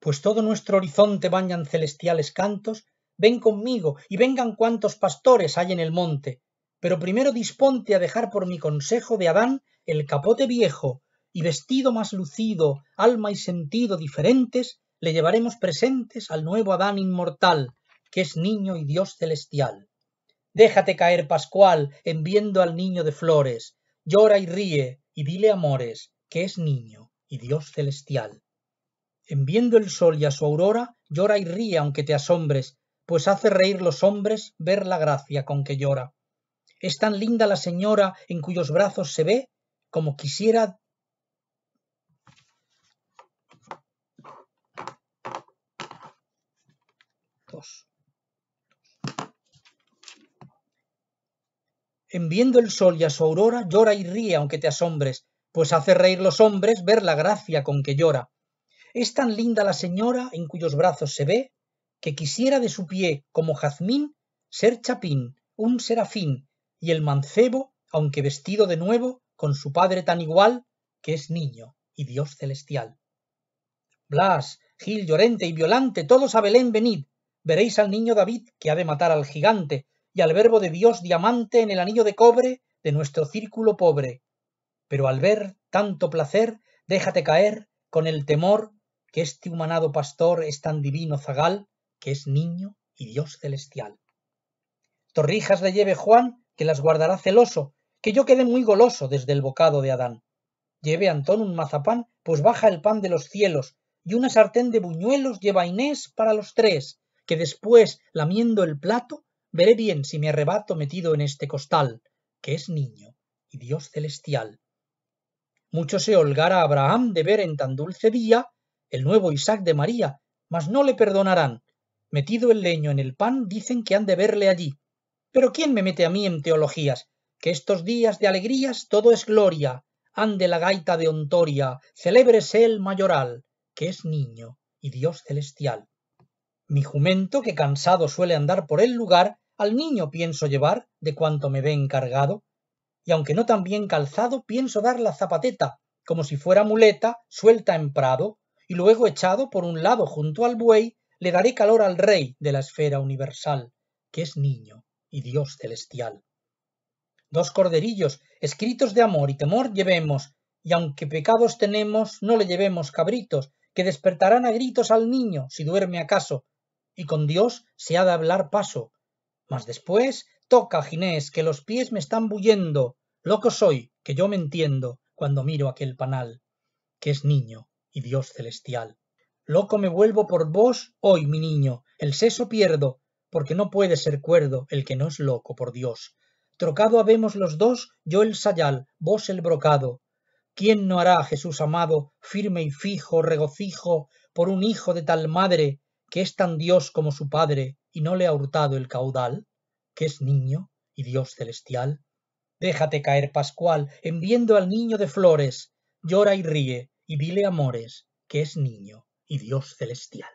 pues todo nuestro horizonte bañan celestiales cantos, ven conmigo y vengan cuantos pastores hay en el monte. Pero primero disponte a dejar por mi consejo de Adán el capote viejo, y vestido más lucido, alma y sentido diferentes, le llevaremos presentes al nuevo Adán inmortal, que es niño y Dios celestial. Déjate caer, Pascual, en viendo al niño de flores, llora y ríe, y dile amores, que es niño y Dios celestial en viendo el sol y a su aurora, llora y ríe aunque te asombres, pues hace reír los hombres ver la gracia con que llora. Es tan linda la señora en cuyos brazos se ve, como quisiera En viendo el sol y a su aurora, llora y ríe aunque te asombres, pues hace reír los hombres ver la gracia con que llora. Es tan linda la señora en cuyos brazos se ve, que quisiera de su pie, como jazmín, ser chapín, un serafín, y el mancebo, aunque vestido de nuevo, con su padre tan igual, que es niño y Dios celestial. Blas, Gil, Llorente y Violante, todos a Belén venid, veréis al niño David, que ha de matar al gigante, y al verbo de Dios diamante en el anillo de cobre de nuestro círculo pobre. Pero al ver tanto placer, déjate caer con el temor que este humanado pastor es tan divino zagal, que es niño y Dios celestial. Torrijas le lleve Juan, que las guardará celoso, que yo quedé muy goloso desde el bocado de Adán. Lleve Antón un mazapán, pues baja el pan de los cielos, y una sartén de buñuelos lleva Inés para los tres, que después, lamiendo el plato, veré bien si me arrebato metido en este costal, que es niño y Dios celestial. Mucho se holgara Abraham de ver en tan dulce día el nuevo Isaac de María, mas no le perdonarán. Metido el leño en el pan, dicen que han de verle allí. Pero ¿quién me mete a mí en teologías? Que estos días de alegrías todo es gloria. Ande la gaita de Ontoria, celébrese el mayoral, que es niño y Dios celestial. Mi jumento, que cansado suele andar por el lugar, al niño pienso llevar, de cuanto me ve encargado, y aunque no tan bien calzado, pienso dar la zapateta, como si fuera muleta, suelta en prado, y luego echado por un lado junto al buey, le daré calor al rey de la esfera universal, que es niño y Dios celestial. Dos corderillos, escritos de amor y temor, llevemos, y aunque pecados tenemos, no le llevemos cabritos, que despertarán a gritos al niño, si duerme acaso, y con Dios se ha de hablar paso. Mas después toca, Ginés, que los pies me están bullendo, loco soy, que yo me entiendo, cuando miro aquel panal, que es niño y Dios celestial. Loco me vuelvo por vos hoy, mi niño, el seso pierdo, porque no puede ser cuerdo el que no es loco por Dios. Trocado habemos los dos, yo el sayal, vos el brocado. ¿Quién no hará, Jesús amado, firme y fijo regocijo por un hijo de tal madre que es tan Dios como su padre y no le ha hurtado el caudal, que es niño y Dios celestial? Déjate caer, Pascual, en viendo al niño de flores, llora y ríe, y dile amores que es niño y Dios celestial.